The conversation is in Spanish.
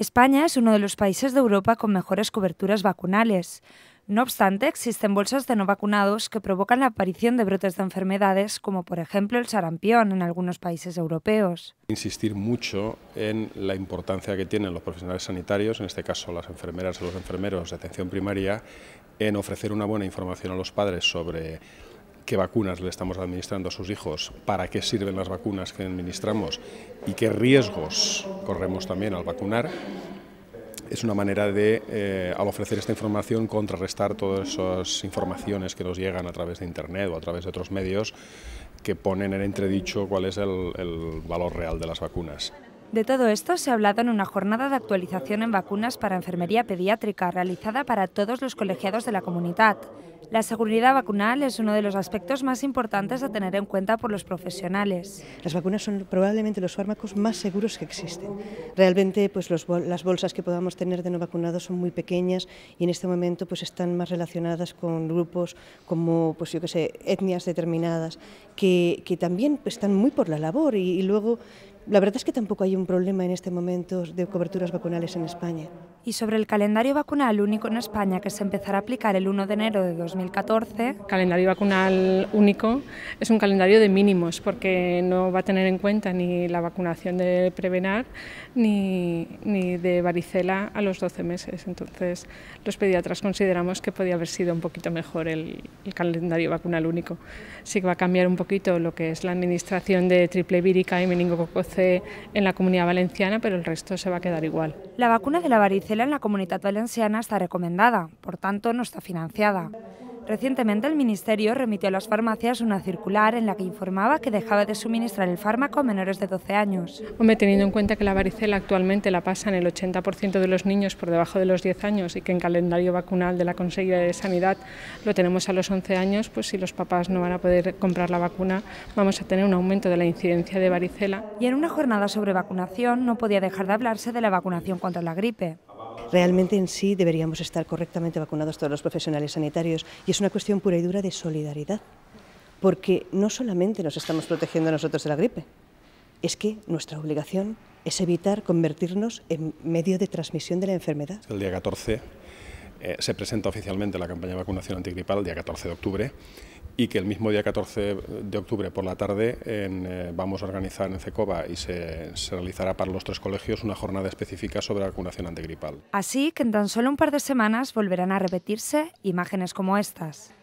España es uno de los países de Europa con mejores coberturas vacunales. No obstante, existen bolsas de no vacunados que provocan la aparición de brotes de enfermedades, como por ejemplo el sarampión en algunos países europeos. Insistir mucho en la importancia que tienen los profesionales sanitarios, en este caso las enfermeras y los enfermeros de atención primaria, en ofrecer una buena información a los padres sobre qué vacunas le estamos administrando a sus hijos, para qué sirven las vacunas que administramos y qué riesgos corremos también al vacunar, es una manera de, eh, al ofrecer esta información, contrarrestar todas esas informaciones que nos llegan a través de Internet o a través de otros medios que ponen en entredicho cuál es el, el valor real de las vacunas. De todo esto se ha hablado en una jornada de actualización en vacunas para enfermería pediátrica realizada para todos los colegiados de la comunidad. La seguridad vacunal es uno de los aspectos más importantes a tener en cuenta por los profesionales. Las vacunas son probablemente los fármacos más seguros que existen. Realmente pues las bolsas que podamos tener de no vacunados son muy pequeñas y en este momento pues están más relacionadas con grupos como pues yo que sé, etnias determinadas que, también pues, están muy por la labor y luego la verdad es que tampoco hay un problema en este momento de coberturas vacunales en España. Y sobre el calendario vacunal único en España que se empezará a aplicar el 1 de enero de 2014. El calendario vacunal único es un calendario de mínimos porque no va a tener en cuenta ni la vacunación de Prevenar ni, de varicela a los 12 meses. Entonces, los pediatras consideramos que podía haber sido un poquito mejor el, calendario vacunal único. Sí que va a cambiar un poquito lo que es la administración de triple vírica y meningococo en la comunidad valenciana, pero el resto se va a quedar igual. La vacuna de la varicela en la comunidad valenciana está recomendada, por tanto no está financiada. Recientemente el Ministerio remitió a las farmacias una circular en la que informaba que dejaba de suministrar el fármaco a menores de 12 años. teniendo en cuenta que la varicela actualmente la pasan el 80% de los niños por debajo de los 10 años y que en calendario vacunal de la Consejería de Sanidad lo tenemos a los 11 años, pues si los papás no van a poder comprar la vacuna, vamos a tener un aumento de la incidencia de varicela. Y en una jornada sobre vacunación no podía dejar de hablarse de la vacunación contra la gripe. Realmente en sí deberíamos estar correctamente vacunados todos los profesionales sanitarios y es una cuestión pura y dura de solidaridad, porque no solamente nos estamos protegiendo nosotros de la gripe, es que nuestra obligación es evitar convertirnos en medio de transmisión de la enfermedad. El día 14 eh, se presenta oficialmente la campaña de vacunación antigripal, el día 14 de octubre y que el mismo día 14 de octubre por la tarde eh, vamos a organizar en Cecova y se, realizará para los tres colegios una jornada específica sobre vacunación antigripal. Así que en tan solo un par de semanas volverán a repetirse imágenes como estas.